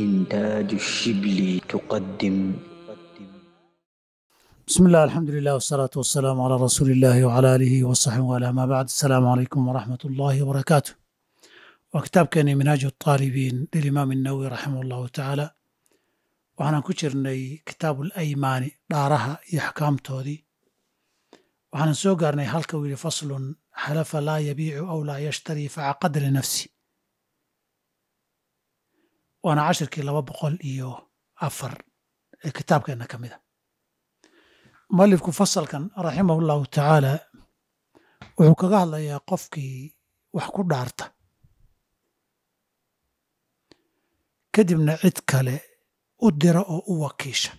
إنتاج الشبل تقدم بسم الله الحمد لله والصلاة والسلام على رسول الله وعلى آله وصحبه وعلى ما بعد السلام عليكم ورحمة الله وبركاته وكتاب كان منهاج الطالبين للإمام النووي رحمه الله تعالى وأنا كجرني كتاب الأيمان دارها يحكام تودي وأنا سوقرني هلك فصل حلف لا يبيع أو لا يشتري فعقد لنفسي waana cashirkii laba boqol iyo afar ee kitaabkeenna ka mid a ah. mualifku fasalkan raximah ullahu tacaala wuxuu kaga hadlayaa qofkii wax ku dhaarta kadibna cid kale u dira oo u wakiisha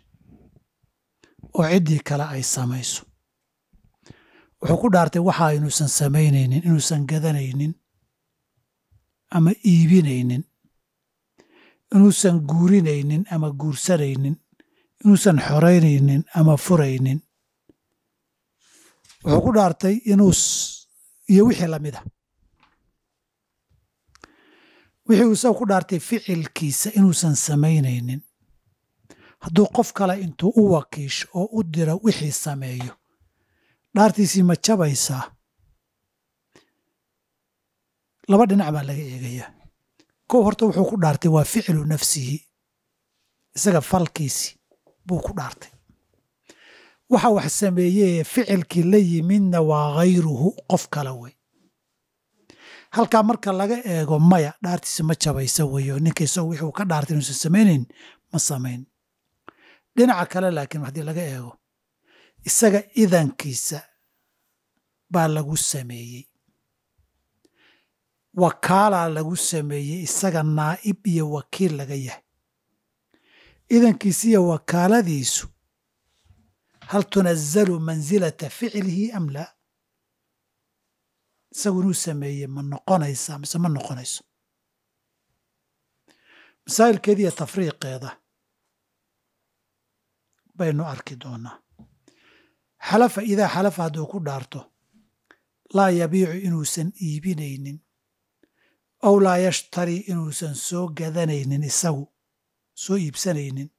oo ciddii kale ay samayso wuxuu ku dhaartay waxa aynuusan samaynaynin inuusan gadanaynin ama iibinaynin inuusan guurinaynin ama guursanaynin inuusan xoraynaynin ama furaynin wuxuu ku dhaartay inuus iyo wixii lamid a ah. wixii uu ku dhaartay ficilkiisa inuusan samaynaynin hadduu qof kale intuu u wakiisho oo u diro wixii sameeyo dhaartiisii ma jabaysaa laba dhinac baa laga eegayaa kow horta wuxuu ku dhaartay waa ficilu nafsihi isaga falkiisi buu ku dhaartay waxa wax sameeyee ficilkii la yimidna waa hayruhu qof kale wey halkaa marka laga eego maya dhaartiisa ma jabaysa weyo ninka isagoo wixuu ka dhaartay inuusan samaynayn ma samayn dhinaca kale laakiin haddii laga eego isaga idankiisa baa lagu sameeyey wakaalaa lagu sameeyey isaga naa'ib iyo wakiil laga yahay idankiisi iyo wakaaladiisu hal tunazalu manzilata ficlihi am laa isagu inuu sameeyey ma noqonaysaa mise ma noqonayso masaa'ilkeeda iyo tafriiqeeda baynu arki doonaa xalafa idaa xalafa hadduu ku dhaarto laa yabiicu inuusan iibinaynin ow laa yashtari inuusan soo gadanaynin isagu soo iibsanaynin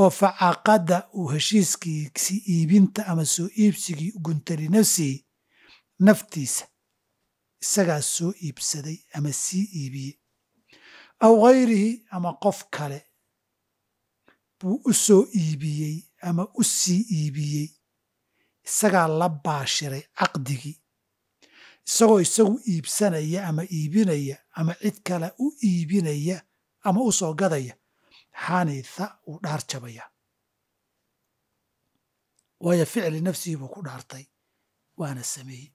oo facaqada uu heshiiskiisi iibinta ama soo iibsigii guntali nafsihi naftiisa isagaa soo iibsaday ama sii iibiyey aw hayrihi ama qof kale buu u soo iibiyey ama u sii iibiyey isagaa la baashiray caqdigii isagoo isagu iibsanaya ama iibinaya ama cid kale u iibinaya ama u soo gadaya xaniitha wuu dhaar jabaya waayo ficli nafsigii buu ku dhaartay waana sameeyey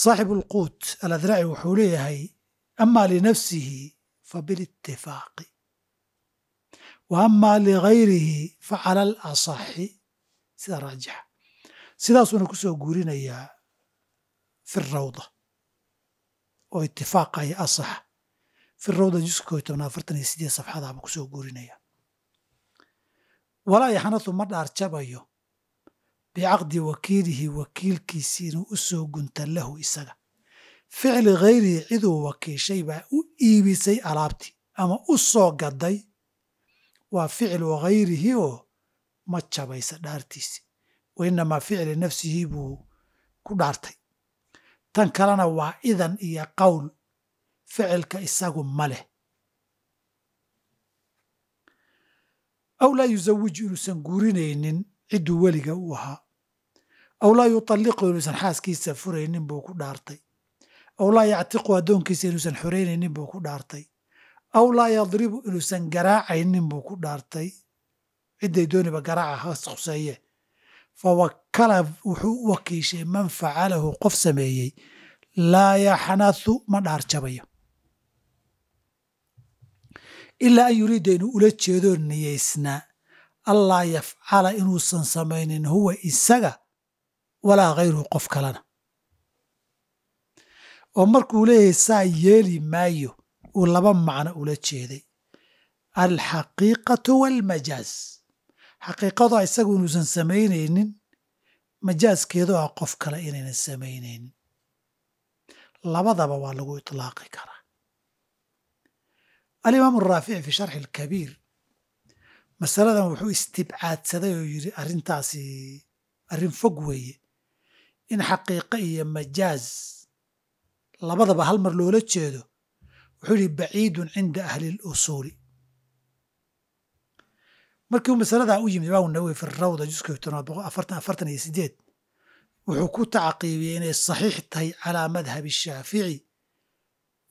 saaxib ulquut aladraaci wuxuu leeyahay ama linafsihi fa bilitifaaqi wa ama ligayrihi fa cala alasaxi sida raajixa sidaasuuna ku soo guurinayaa fi rawda oo itifaaqa iyo asax fi rawda juska ko iyo tobna afartan iyo sideed safxadaaba kusoo guurinaya walaa yaxnatu ma dhaar jabayo bicaqdi wakiilihi wakiilkiisii inuu u soo gunta lahu isaga ficli hayrihi ciduu wakiishay baa u iibisay alaabtii ama u soo gaday waa ficlu hayrihi oo ma jabaysa dhaartiisi wa inamaa ficli nafsihi buu ku dhaartay tan kalena waa idan iyo qowl ficilka isagu ma leh aw laa yuzawiju inuusan guurinaynin cidduu weliga u ahaa aw laa yutalliqu inuusan xaaskiisa furaynin buu ku dhaartay aw laa yactiqu addoonkiisa inuusan xoreynaynin buu ku dhaartay aw laa yadribu inuusan garaacaynin buu ku dhaartay cidday dooniba garaaca hoos khuseeye fawakala wuxuu u wakiishay man facalahu qof sameeyey laa yaxnathu ma dhaarjabayo ilaa an yuriida inuu ula jeedoo niyeysnaa allaa yafcala inuusan samaynin huwa isaga walaa hayruhu qof kalena oo markuu leeyahay saa yeeli maayo uu laba macno ula jeeday alxaqiiqatu waalmajaaz xaqiiqada isagu inuusan samaynaynin majaaskeedu ah qof kale inaynan samaynaynin labadaba waa lagu itlaaqi karaa alimaamu araafici fi sharxi alkabiir masaladan wuxuu istibcaadsaday oo yidhi arrintaasi arrin fog weeye in xaqiiqo iyo majaaz labadaba hal mar loola jeedo wuxuu yidhi baciidun cinda ahli lusuuli markii u masaladaa u yimid imaam nawowi fi rawda juska afartan iyo sideed wuxuu ku tacqiibiyey inay saxiix tahay calaa madhabi shaafici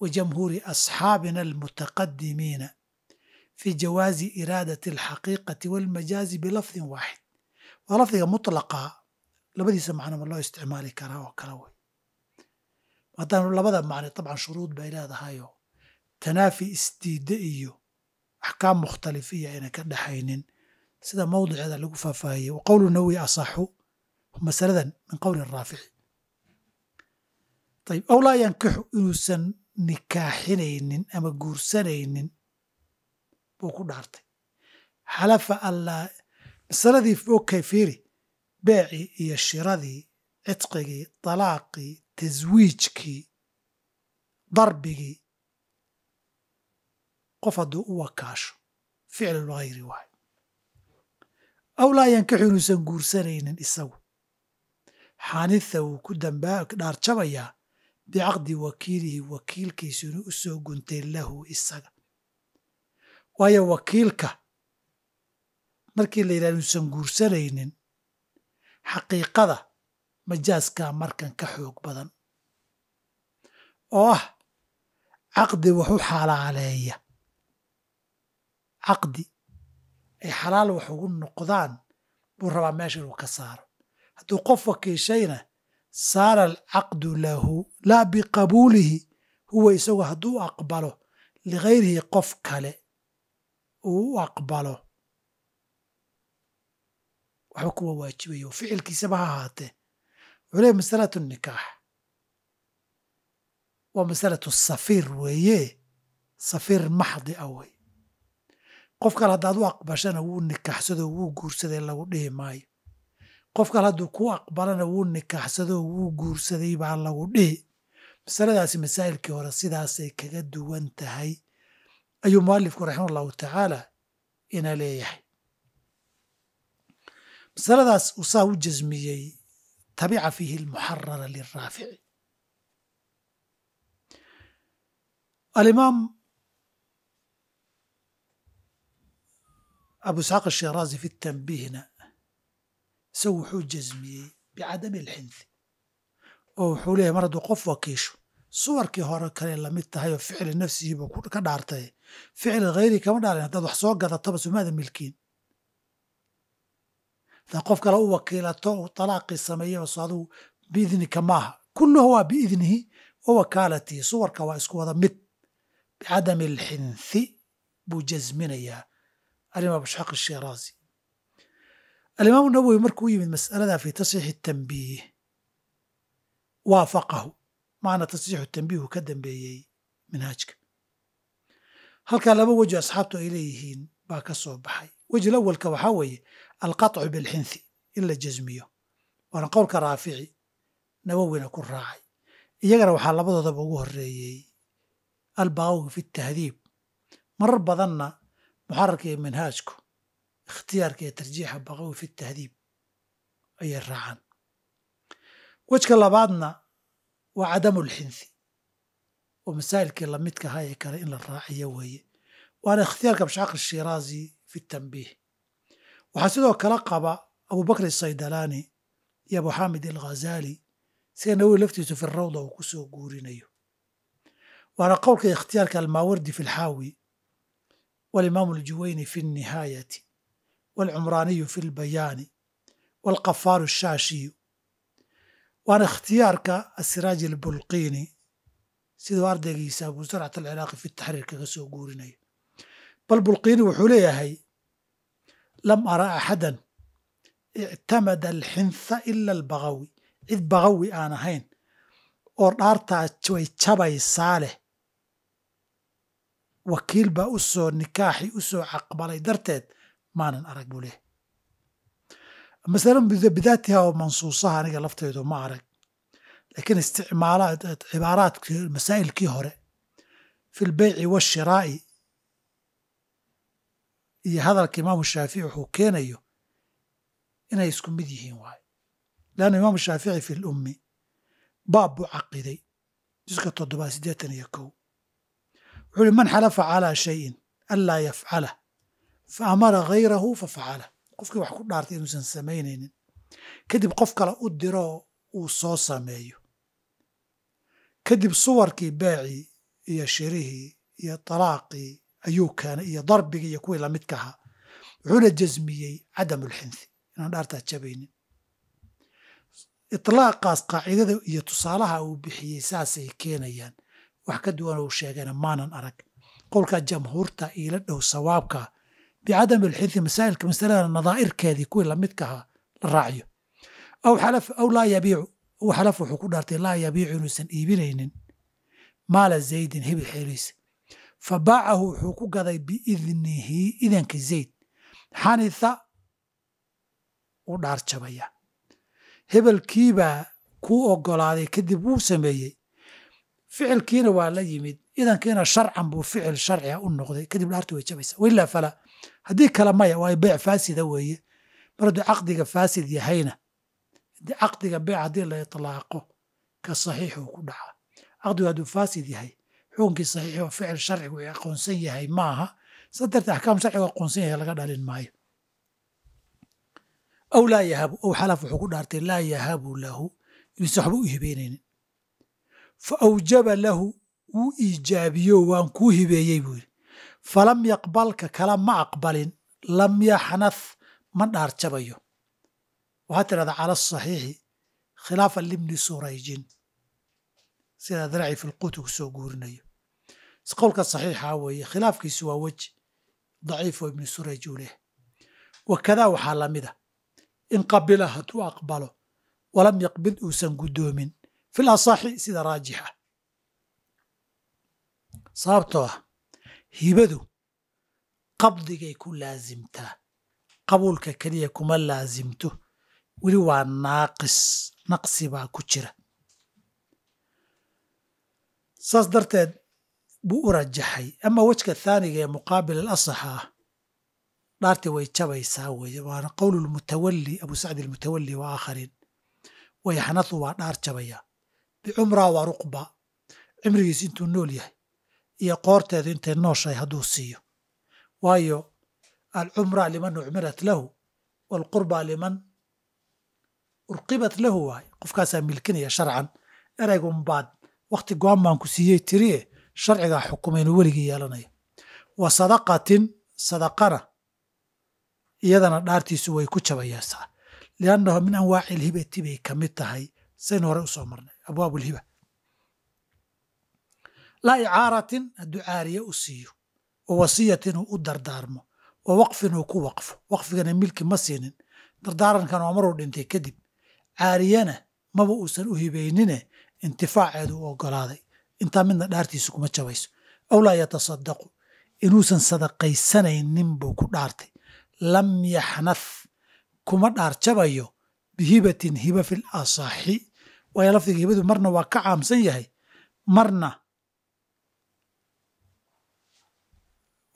wa jamhuuri asxaabina almutaqadimiina fi jawaazi iraadati alxaqiiqati walmajaazi bilafdin waaxid waa lafdiga mutlaqa labadiisa macno ma loo isticmaali karaa oo kala wey maadaanu labada macne dabcan shuruud bay leedahayo tanaafi isdiidde iyo axkaam mukhtalifiya aynan ka dhaxaynin sida mawdiceeda lagu faahfaahiyey wa qowlu nawi asaxu masaladan min qowli raafici ayb aw laa yankixu inuusan nikaaxinaynin ama guursanaynin buu ku dhaartay xalafa allaa masaladii okay fiiri beecii iyo shiradii cidqigii dalaaqii taswiijkii darbigii qof hadduu u wakaasho ficlul hayri waay ayaan ka yankaxu inuusan guursanaynin isagu xaanitha wuu ku dhaar bicaqdi wakiilihi wakiilkiisuna inuu u soo guntay lahu isaga waayo wakiilka markii la yidhaha inuusan guursanaynin xaqiiqada majaaskaa markan ka xoog badan oo ah caqdi waxu xalaaleeya caqdi ay xalaal wax ugu noqdaan buu rabaa meesha inuu ka saaro hadduu qof wakiishayna saara alcaqdu lahu laa biqabuulihi huwa isagu hadduu aqbalo ligayrihi qof kale uu u aqbalo waxba kuma waajibayo ficilkiisaba ha ahaatee wuxuu leey masalatu nikaax waa masalatu safiir weeye safiir maxdi ah weye qof kale haddaad u aqbashana wuu nikaxsadoo wuu guursaday lagu dhihi maayo qof kale hadduu ku aqbalana wuu nikaxsadoo wuu guursaday baa lagu dhihi masaladaasi masaa'ilkii hore sidaasay kaga duwan tahay ayuu mualifku raxima allahu tacaala ina leeyahay masaladaas uu saa u jasmiyey tabica fiihi almuxarara liraafici alimaam abu isxaaq ashiraazi fi tanbiihna isagu wuxuu jasmiyey bicadami alxinthi oo wuxuu leeyahy mar hadduu qof wakiisho suwarkii hore kale lamid tahay oo ficli nafsihiibu ka dhaartay ficli hayrii kama dhaarin haddaad wax soo gadataba sumaada milkiin haddaad qof kale u wakiilato talaaqii sameeyaba so adugu biidnika maaha kulluha waa biidnihi wa wakaalatihi suwarka waa isku wada mid bicadami alxinthi buu jasminayaa alimaam ishaq ishiraazi alimaam nawowi markuu u yimid mas'alada fi tasxiixi tanbiih waafaqahu macna tasxiixu tanbiihu ka dambeeyey minhaajka halkaa laba weji asxaabtu ay leeyihiin baa ka soo baxay wejil awalka waxaa weeye alqaطcu bilxinthi in la jasmiyo waana qowlka raafici nawowina ku raacay iyagana waxaa labadoodaba ugu horeeyey albaqawi fi tahdiib marar badanna muxararka iyo manhaajku ikhtiyaarka iyo tarjiixa baqawi fi tahdiib ayay raacaan wejka labaadna waa cadamu lxinthi oo masaa'ilkii lamidka aha ee kale in la raaciyo weeye waana ikhtiyaarka bashaq shiraazi fi tambiih waxaa sidoo kale qaba abubakr saydalani iyo abu xamid alghazali sida nawowi laftiisu fi rawda uu ku soo guurinayo waana qowlka ikhtiyaarka almaawardi fi lxaawi والإمام الجويني في النهاية والعمراني في البيان والقفار الشاشي waana ikhtiyaarka asiraaj albulqiini siduu ardaygiisa abu zarcat alciraaqi fi taxriir kaga soo guurinayo bal bulqiini wuxuu leeyahay lam ara axadan ictamada alxintha ila albagawi cid bagawi aan ahayn oo dhaartaa way jabaysaa leh wakiil baa u soo nikaaxi usoo soo caqbalay darteed maanan arag buu leehay masalo bidaatiha oo mansuusaha aniga lafteedu ma arag laakiin isticmaalaad cibaaraadkii masaa'ilkii hore fi lbeyci washiraa'i iyo hadalka imaamu shaafici wuxuu keenayo inay isku mid yihiin waayo leanna imaamu shaafici fi lummi baab buu caqiday juska toddobaad sideetan iyo kow wuxuu ihi man xalafa calaa shayin anlaa yafcala fa amara hayrahu fa facalah qofkii wax ku dhaartay inuusan samaynaynin kadib qof kale u diro uu soo sameeyo kadib suwarkii beecii iyo shirihii iyo talaaqii ayuu keenay iyo darbigii iyo kuwii lamidka ahaa wuxuuna jasmiyey cadamulxinthi inaan dhaartaa jabaynin itlaaqaas qaacidada iyo tusaalaha uu bixiyey saasay keenayaan wax ka duwan ou sheegayna maanan arag qowlkaa jamhuurta iila dhow sawaabka bicadami lxidi masaailka masalada nadaairkeedii kuwii lamidkaha la raacyo aw laa yabiicu aw xalaf wuxuu ku dhaartay laa yabiicu inuusan iibinaynin maala zaydin hebel xeeliisa fa baacahu wuxuu ku gaday biidnihi idanka zayd xanitha u dhaarjabaya hebelkiibaa kuu ogolaaday kadib wuu sameeyey ficilkiina waa la yimid idankiina sharcan buu ficil sharciga ah u noqday kadib dhaartu way jabaysa wilaa fala haddii kale maya waa beyc faasida weeye mar hadduu caqdiga faasid yahayna caqdiga beec haddii la itlaaqo ka saxiixuu ku dhaca caqdigu hadduu faasid yahay xukunkii saxiixo ficil sharcigu ee aqoonsan yahay maaha sa dartee axkaam sharcigu aqoonsan yahay laga dhalin maayo aw laa yahabu ow xalaf wuxuu ku dhaartay laa yahabu lahu inuusan waxba u hibeynaynin fa awjaba lahu wuu iijaabiyo waan kuu hibeeyey buu yidhi falam yaqbalka kala ma aqbalin lam yaxnath ma dhaarjabayo waxaa tidhahdaa cala asaxiixi khilaafa libni surayjin sidaa daraaci filquut ugu soo guurinayo qowlka saxiixa weeye khilaafkiisu waa weji daciifo ibni surayj uu leh wakadaa waxaa la a in qabila hadduu aqbalo walam yaqbid uusan guddoomin fi lasaxi sida raajixa sababtoo ah hibadu qabdigay ku laasimtaa qabuulka keliya kuma laasimto weli waa naaqis naqsi baa ku jira saas darteed buu u rajaxay ama wejka thaaniga ee muqaabil alasaxa ah dhaarti way jabaysaa weeye waana qowlu lmutawali abu sacdi almutawali wa aakhariin xanathu waa dhaar jabaya bicumra wa ruqba cimrigiis intuu nool yahay iyo qoorteedu intay nooshahay hadduu siiyo waayo alcumra liman ucmirat lahu waalqurba liman urqibat lahu waay qofkaasaa milkinaya sharcan ereg unbaad waqti go an baan ku siiyey tiriye sharcigaa xukumay inuu weligii yeelanayo wa sadaqatin sadaqana iyadana dhaartiisu way ku jabayeysaa liannahu min anwaaci ilhibati bay ka mid tahay saynu hore usoo marnay abwaab lhiba laa icaaratin hadduu caariye u siiyo wa wasiyat inuu u dardaarmo wa waqfi inuu ku waqfo waqfigana milki ma siinin dardaarankan waa maruu dhintay kadib caariyana maba uusan u hibaynine intifaaceedu u ogolaaday intaa midna dhaartiisu kuma jabayso aw laa yatasadaqu inuusan sadaqaysanaynin buu ku dhaartay lam yaxnath kuma dhaarjabayo bihibatin hiba fil asaaxi waayo lafdiga hibadu marna waa ka caamsan yahay marna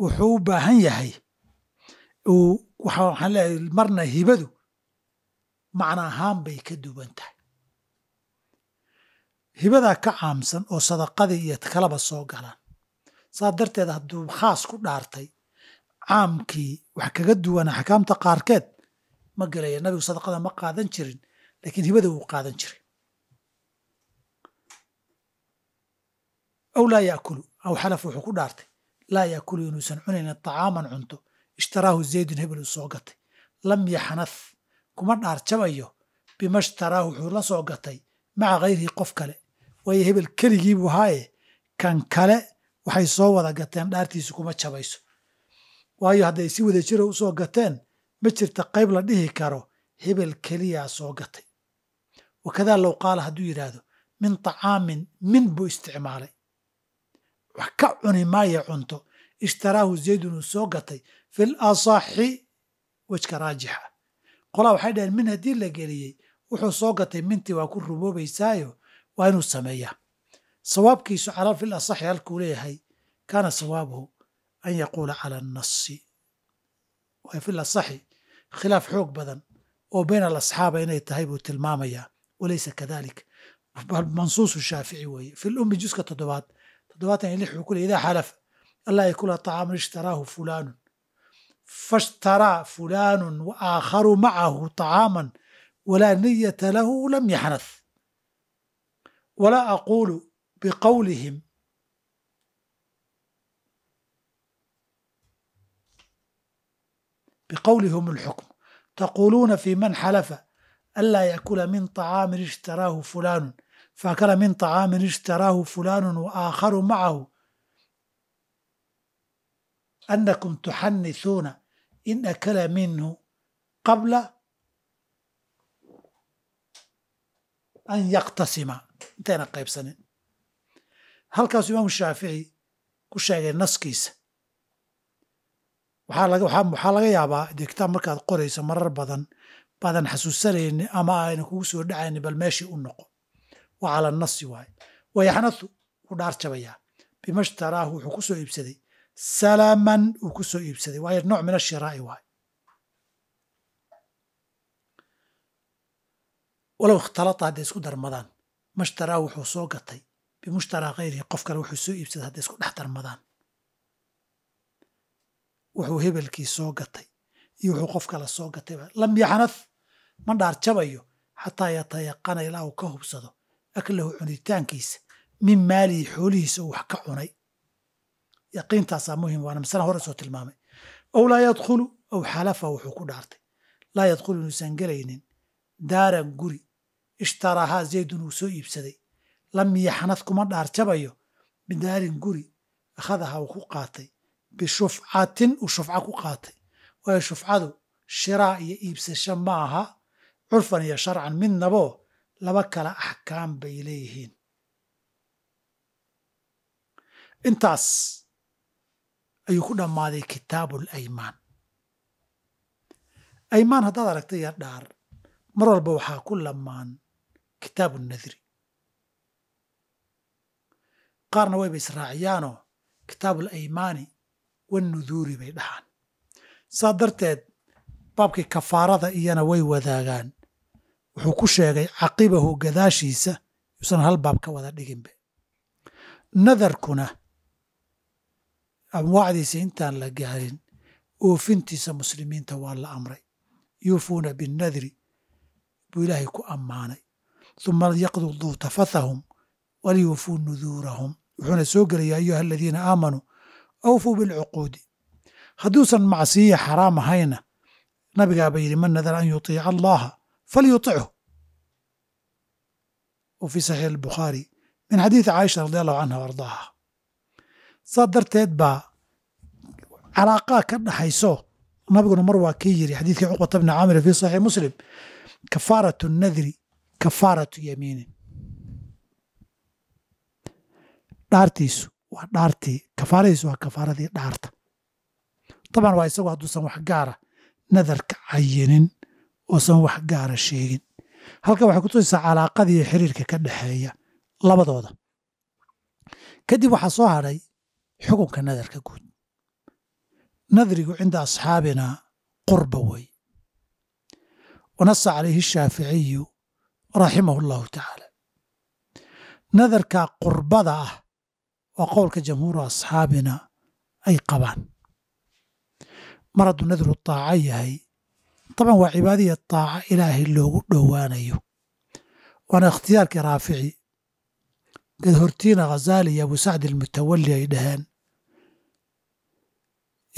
wuxuu u baahan yahay waxaan leeyahay marna hibadu macna ahaan bay ka duwan tahay hibadaa ka caamsan oo sadaqadii iyo kalaba soo galaan saas darteed hadduu khaas ku dhaartay caamkii wax kaga duwana axkaamta qaarkeed ma gelaya nabigu sadaqada ma qaadan jirin laakiin hibada wuu qaadan jiray aw laa yakulu aw xalaf wuxuu ku dhaartay laa yakulu inuusan cunayn acaaman cunto ishtaraahu zaydun hebel uu soo gatay lam yaxnaf kuma dhaar jabayo bima ishtaraahu wuxuu la soo gatay maca hayrihi qof kale waayo hebel keligii buu ahaaye kan kale waxay soo wada gateen dhaartiisu kuma jabayso waayo hadday si wada jira ah usoo gateen ma jirta qayb la dhihi karo hebel keliyaa soo gatay wakadaa low qaala hadduu yidhaahdo min tacaamin min buu isticmaalay wax ka cuni maaya cunto ishtaraahu zaydun uu soo gatay fi asaxi wejka raajixa qolaa waxay dhaheen min haddii la geliyey wuxuu soo gatay mintii waa ku ruboobaysaayo waa inuu sameeyaa sawaabkiisu calaa fil asaxi halkuu leeyahay kaana sawaabuhu an yaquula cala annasi waayo fil asaxi khilaaf xoog badan oo bayna alasxaaba inay tahay buu tilmaamayaa walaysa kadalik mansuusu shaafici weeye fi lummi juska toddobaad toddobaatan iyo lix wuxuu ku leey idaa xalaf alla yakula طacaaman ishtaraahu fulaanu faاshtaraa fulaanu wa aakharu macahu طacaaman walaa niyata lahu lam yaxnath walaa aquulu biqawlihim بqwlhm الxukm taquluuna fi man xalafa anlaa yakula min طacaamin ishtaraahu fulanu فأكل من طعام اشتراه فلان وآخر macahu annakum تحنثون in akala minhu qabla an yaqtasima intayna qaybsanin halkaasuu imaamu shaafici ku sheegay naskiisa waxaa laga yaabaa dee kitaab markaad qorayso marar badan baadan xasuusanayni ama ayna kugu soo dhacayni bal meeshii u noqo wa cala nasi waaye wayaxnathu wuu dhaar jabayaa bimashtaraahu wuxuu kusoo iibsaday salaman uu ku soo iibsaday waayo nooc min ashiraa'i waay walow ikhtalata hadday isku darmadaan mashtaraahu wuxuu soo gatay bimushtaraa hayrihi qof kale wuxuu soo iibsaday hadday isku dhex darmadaan wuxuu hebelkii soo gatay iyo wuxuu qof kale soo gatay lam yaxnath ma dhaarjabayo xataa yatayaqana ilaa ka hubsado aklahu cunitaankiisa min maalihi xoolihiisa uu wax ka cunay yaqiintaasaa muhim waana ah, masala hore soo tilmaamay ow laa yadkhulu aw xalafa wuxuu ku dhaartay laa yadkhulu inuusan gelaynin daaran guri ishtaraahaa zaydun uu soo iibsaday lam yaxnad kuma dhaarjabayo bidaarin guri akhadaha uu ku qaatay bishufcatin uu shufca ku qaatay waayo shufcadu shiraa iyo iibsasho ma aha curfan iyo sharcan midnaboo laba kala axkaam bay leeyihiin intaas ayuu ku dhammaaday kitaabul aymaan aymaan haddaad aragta iyo mar walba waxaa ku lamaan kitaabu nadri qaarna wayba israaciyaanoo kitaabul aymaani wanuduuri bay dhahaan saa darteed baabkii kafaarada iyana way wadaagaan wuxuu ku sheegay caqibahu gadaashiisa yuusan hal baab ka wada dhiginbe nadarkuna amwaacdiisa intaan la gaarin oofintiisa muslimiinta waa la amray yuufuuna binnadri buu ilaahay ku ammaanay uma yaqduu duutafathahum walyuufuu nuduurahum wuxuuna soo gelaya ayuha aladiina aamanuu awfuu bilcuquudi hadduusan macsiya xaraam ahayna nabigaaba yidhi man nadara an yutiica allaha falyutichu wafii saxiix albukhaari min xadiidi caaisha radi allahu canha ardaaha saa darteed baa calaaqaa ka dhaxayso nabiguna mar waa ka yiri xadiidkii cuqbata bni caamir fi saxiix muslim kafaaratu nadri kafaaratu yamiinin dhaartiisu waa dhaartii kafaaradiisu waa kafaaradii dhaarta taban waa isagu hadduusan wax nadarka cayinin oosan wax gaara sheegin halkan waxay kutusaysaa calaaqadiiyo xiriirka ka dhexeeya labadooda kadib waxaa soo hadhay xukunka nadarka guud nadrigu cinda asxaabina qurba wey wanasa calayhi shaaficiyu raximahu allahu tacaala nadarka qurbada ah waa qowlka jamhuuru asxaabina ay qabaan mar hadduu nadru taaco yahay طبعا waa cibaadaiyo daaca ilaahay loogu dhowaanayo waana ikhtiyaarkii raafici gadhortiina ghazaali iyo abusacdi almutawali ay dhaheen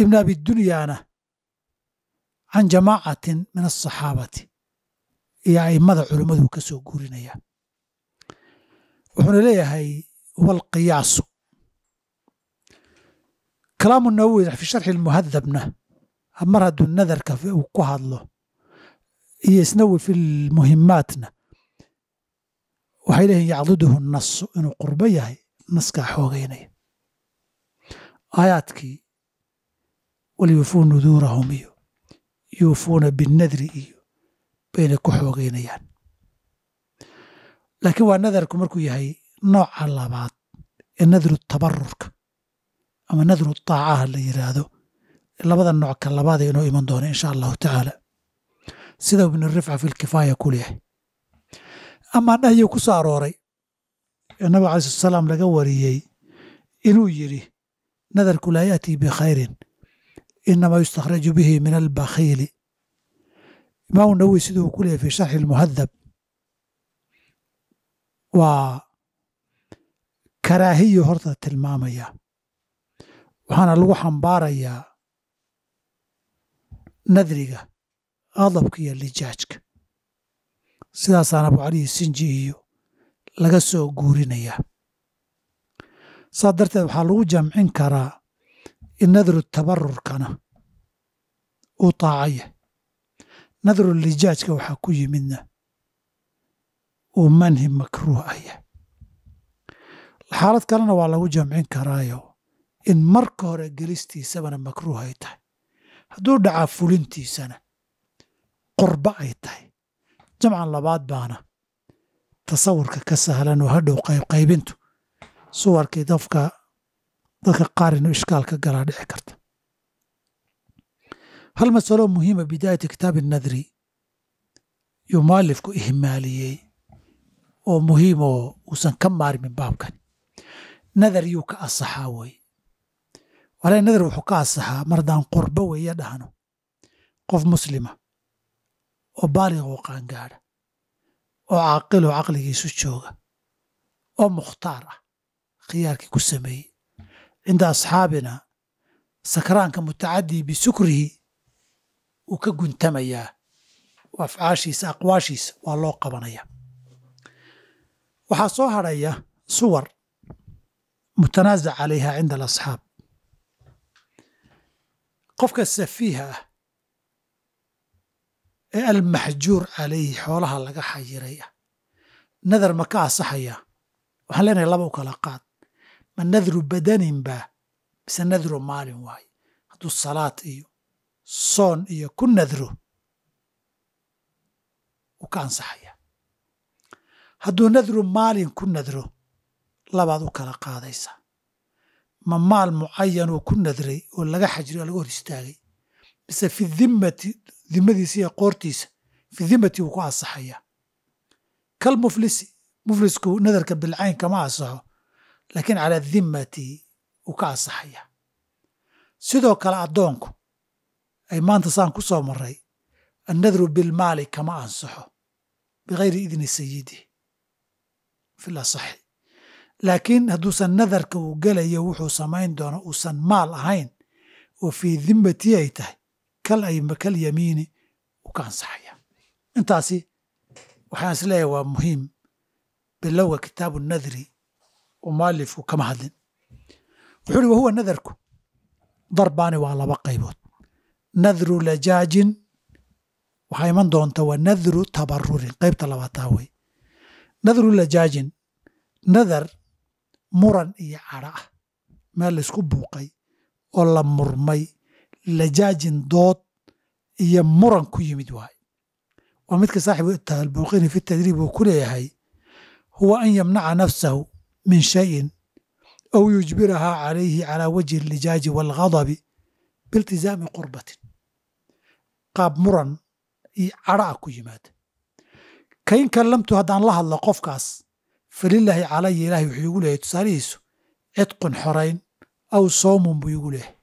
ibn abidunyaana can jamaacatin min asaxaabati iyo a'immada culimmadu ka soo guurinaya wuxuuna leeyahay huwa alqiyaasu kalaamu nawowi fi sharxi lmuhadabna mar hadduu nadarka ku hadlo iyo isna wifilmuhimaatna waxay leeyihin yacduduhu nasu inuu qurbo yahay naskaa xoogaynaya aayaadkii walyuufuu nuduurahum iyo yuufuuna binadri iyo bayna ku xoogaynayaan laakiin waa nadarku markuu yahay nooca labaad ee nadru tabarurka ama nadru taacaha la yidhaahdo labada nooc ka labaada inoo iman doono insha allahu tacaala sida ibnu rifca fi lkifaaya ku leeyahay amaa nahyi ku soo arooray ee nabig alai slat salaam laga wariyey inuu yidhi nadarku laa yaatii bikhayrin inama yustakhraju bihi min albakhiili imaamu nawowi siduu ku leeyay fi sharxi lmuhadab waa karaahiyo horta tilmaamaya waxaana lagu xambaarayaa nadriga adabka iyo lijaajka sidaasaan abu caliyi sinji iyo laga soo guurinayaa saa darteed waxaa lagu jamcin karaa in nadru tabarurkana uu taacaya nadru lijaajka waxaa ku yimidna uu manhi makruuh ah aya xaalad kalena waa lagu jamcin karaayo in marka hore gelistiisabana makruuh ay tahay hadduu dhacaa fulintiisana qorba ay tahay jamcan labaad baana tasawurka ka sahlan oo hadhow qaybqaybintu suwarkii dafka dadka qaar inuu ishkaal ka galaa dhici karta hal masalo muhiima ah, bidaayati kitaabi nadri yuu mualifku ihmaaliyey oo muhiim oo uusan ka maarmin baabkan nadar yuu ka asaxaa weye walaa nadir wuxuu ka asaxaa mardaan qorbo weeye dhahno qof muslima oo baaliq oo qaangaadha oo caaqiloo caqligiisu jooga oo mukhtaar ah khiyaarkii ku sameeyey cinda asxaabina sakraanka mutacadii bisukrihi wuu ka guntamayaa afcaashiisa aqwaashiisa waa loo qabanaya waxaa soo hadhaya suwar mutanaasac calayha cinda alasxaab qofka safiiha ah ee almaxjuur calayhi xoolaha laga xayiray ah nadar ma ka ansaxaya waxaan leenahay laba u kala qaad ma nadru badanin baa mise nadru maalin waaye hadduu salaad iyo soon iyo ku nadro wuu ka ansaxaya hadduu nadru maalin ku nadro labaad u kala qaadaysaa ma maal mucayan oo ku nadray oo laga xajray oo laga hor istaagay mise fi dimmati dimadiisa iyo qoortiisa fi dimmati wuu ku ansaxayaa kal muflisi muflisku nadarka bilcayn kama ansaxo laakiin calaa dimmati wuu ka ansaxayaa sidoo kale addoonku ay maanta saan ku soo maray annadru bilmaali kama ansaxo bikayri idni sayidi fi lasaxi laakiin hadduusan nadarka uu gelayo wuxuu samayn doono uusan maal ahayn oo fii dimbati ay tahay kal ayma kal yamiini u ka ansaxaya intaasi waxaan is leeyahay waa muhiim bilowga kitaabu nadri oo mualifku kama hadlin wuxuu uhi wahuwa nadarku darbaani waa laba qaybood nadru lajaajin waxaa iman doonta waa nadru tabarurin qaybta labaataa wey nadru lajaajin nadar muran iyo cadho ah meel laysku buuqay oo la murmay lajaajin dood iyo muran ku yimid waaye waa midka saaxibu taalbuuqini fi tadriib uu ku leeyahay huwa an yamnaca nafsahu min shayin aw yujbirahaa calayhi calaa wajhi alijaaji waalghadabi biiltizaami qurbatin qaab muran iyo cadho a ah ku yimaada kain kallamtu haddaan la hadlo qofkaas falilaahi calaya ilaahay wuxuu igu leeyahay tusaalihiisu cidqun xorayn aw soomun buu igu leeyahay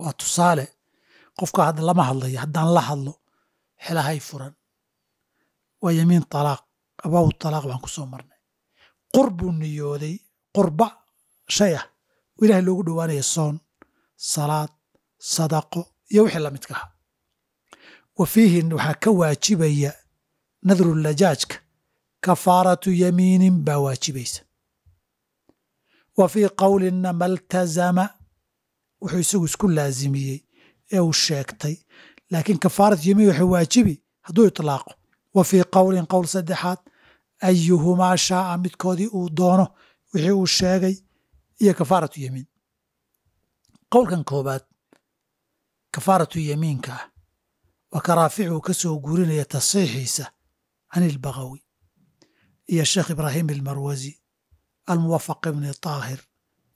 waa tusaale qofka hadda lama hadlayo haddaan la hadlo xelahay furan waa yamiin talaaq abaabu talaaq baan ku soo marnay qur buu niyooday qurba shay ah oo ilahay loogu dhowaanaya soon salaad sadaqo iyo wixii lamidka aha wa fiihi waxaa ka waajibaya nadru lajaajka kafaaratu yamiinin baa waajibaysa wa fii qowlina maltazama wuxuu isagu isku laasimiyey ee uu sheegtay laakiin kafaaratu yamiin waxay waajibi hadduu itlaaqo wa fii qowlin qowl saddexaad ayuhumaa shaaca midkoodii uu doono wixii uu sheegay iyo kafaaratu yamiin qowlkan koowaad kafaaratu yamiinka ah wa ka raaficu ka soo gurinaya tasxiixiisa can ilbaqawi iyo sheekh ibraahim almarwasi almuwafaq ibni taahir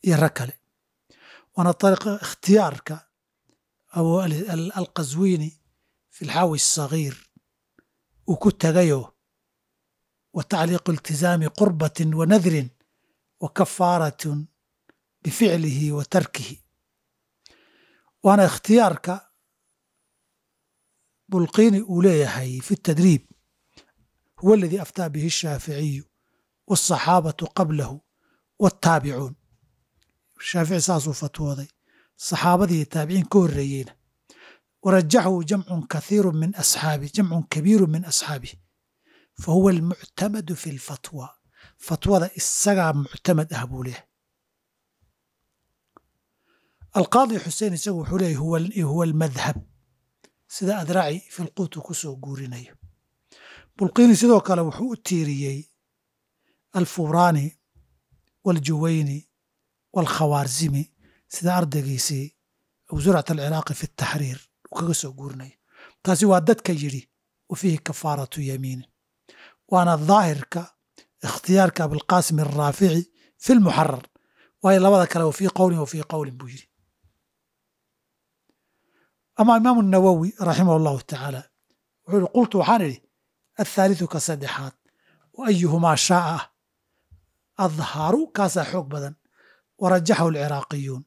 iyo rag kale waana ariiqa ikhtiyaarka alqaswini fi lxaawi asagiir uu ku tagayo wa tacliiqu iltizaami qurbatin wa nadrin wa kafaaratin bificlihi wa tarkihi waana ikhtiyaarka bulqiini uu leeyahay fi tadriib huwa aladii aftى bihi الshaaficiyu wالصaxaabatu qablahu wالtaabicuun shaafici saasuu fatwooday saxaabadii taabiciin ka horeeyeyna warajaxahu jamcun kaiiru min asxaabi jamcun kabiiru min asxaabih fahuwa almuctamadu fi lfatwa fatwada isagaa muctamad ah buu leehay alqaadi xuseen isagu wuxuu leeyahy huwa almadhab sida adraaci filquutu ku soo guurinayo bulqini sidoo kale wuxuu u tiiriyey alfuraani waaljuwayni waalkhawaarzimi sida ardaygiisii aw zurcat alciraaqi fi taxriir uu kaga soo guurinaya taasi waa dadka yidhi wa fiihi kafaaratu yamiinin waana daahirka ikhtiyaarka abilqaasim alraafici fi lmuxarar waayo labada kale wa fii qowlin wa fii qowlin buu yidhi ama imaamu nawowi raximah allahu tacaala wuxuu yihi qultu waxaan idhi athaalithu ka saddexaad wa ayuhumaa shaa'ah adharu kaasaa xoog badan wa rajaxahu alciraaqiyuun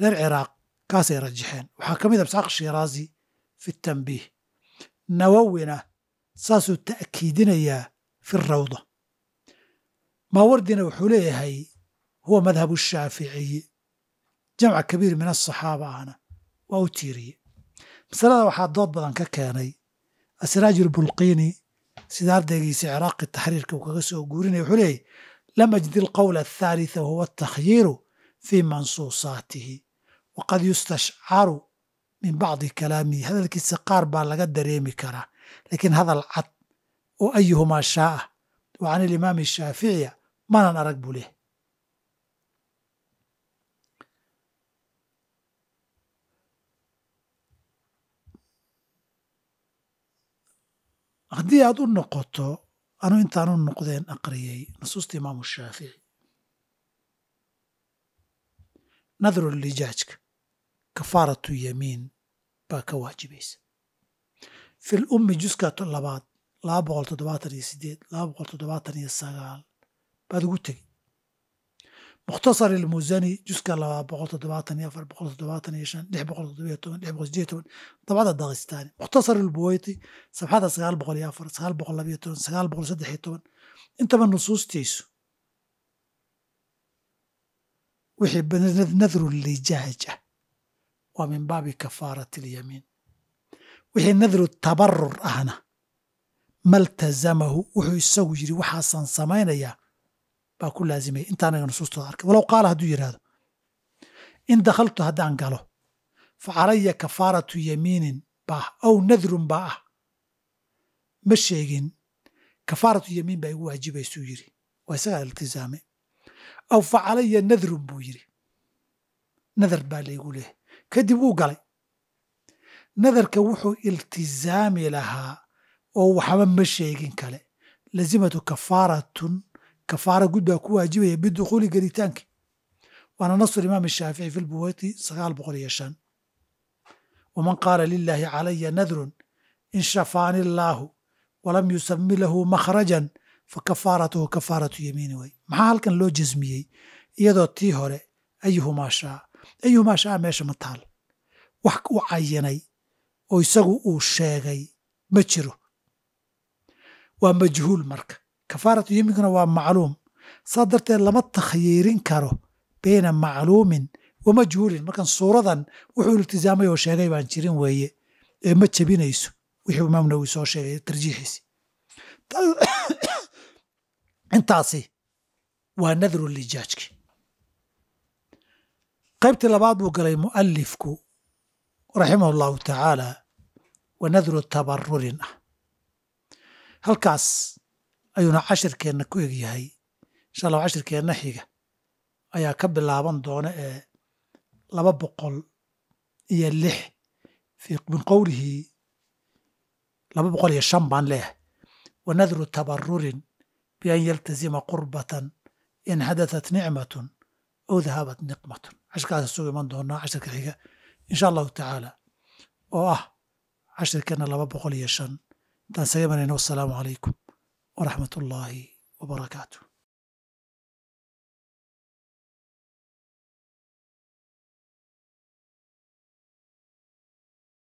reer ciraaq kaasay rajaxeen waxaa ka mid a isxaaq shiraazi fi tambiih nawowina saasuu ta'kiidinayaa fi rawda maawardina wuxuu leeyahay huwa madhabu shaaficiyi jamca kabiir min asaxaaba ahna waa u tiiriye masalada waxaa dood badan ka keenay asiraaj ulbulqiini sida ardaygiisii ciraaqi taxriirka uu kaga soo guurinaya wuxuu leeyay lam ajdi alqowl athaalitha wahuwa atakyiiru fii mansuusaatihi waqad yustashcaru min bacdi kalaamihi hadalkiisa qaar baa laga dareemi karaa laakiin hadal cad oo ayuhumaa shaaa wa can ilimaami shaaficiya manan arag buu leehay haddii aad u noqoto anu intaanu noqdeen aqriyey nusuusta imaamu shaafici nadrulijaajka kafaaratu yamiin baa ka waajibaysa fil ummi juska labaad laba boqol toddobaatan iyo sideed laba boqol toddobaatan iyo sagaal baad ugu tegi mukhtasar ilmuzani juska laba boqol todobaatan iyo afar boqol todobaatan iyo shan lix boqol toddobiyo toban lix boqol sideed toban dabcada dakistaani mukhtasar ilbuweyti sabxada sagaal boqol iyo afar sagaal boqol labayo toban sagaal boqol saddex iyo toban intaba nusuustiisu wixii nadru lijaaj ah waa min baabi kafaarati ilyamiin wixii nadru tabarur ahna maltazamahu wuxuu isagu yiri waxaasan samaynayaa baa ku laazimaya intaanaga nusuustooda arkay walow qaala hadduu yidhaahdo in dakhaltu haddaan galo fa calaya kafaaratu yamiinin baa ah aw nadrun baa ah ma sheegin kafaaratu yamiin baa igu waajibaysuu yiri waa isagaa iltizaame aw fa calaya nadrun buu yiri nadar baa laygu leehay kadib wuu galay nadarka wuxuu iltizaami lahaa oo waxba ma sheegin kale lazimatu kafaaratun kafaara gud baa ku waajibaya bidukuuli gelitaanka waana nasu imaam shaafici fi buweyti sagaal boqol iyo shan waman qaala lilaahi calaya nadrun in shafaani illaahu walam yusami lahu makhrajan fakafaaratuhu kafaaratu yamiini way maxaa halkan loo jasmiyey iyadoo tii hore ayuhumaa shaa ayuhumaa shaa meesha ma taal wax u cayinay oo isagu uu sheegay ma jiro waa majhuul marka kafaaratu yemiguna waa macluum saa darteed lama takhyiirin karo bayna macluumin wa majhuulin markan suuradan wuxuu iltizaamay oo sheegay baan jirin weeye ee ma jabinayso wixii imaam nawi soo sheegay tarjiixiisi intaasi waa nadru lijaajki qaybtii labaad buu galay mualifku raximah llahu tacaala wa nadru tabarurin ah halkaas ayuuna cashirkeenna ku egyahay insha allah cashirkeenna xiga ayaa ka bilaaban doona ee laba boqol iyo lix min qowlihi laba boqol iyo shan baan leeyahay wanadru tabarurin bian yaltazima qurbatan in xadatat nicmatun ow dahabat niqmatun cashirkaasa sugu iman doonaa cashirka xiga insha allahu tacaala oo ah cashirkeenna laba boqol iyo shan intaan saga imanayna wassalaamu calaykum ورحمه الله وبركاته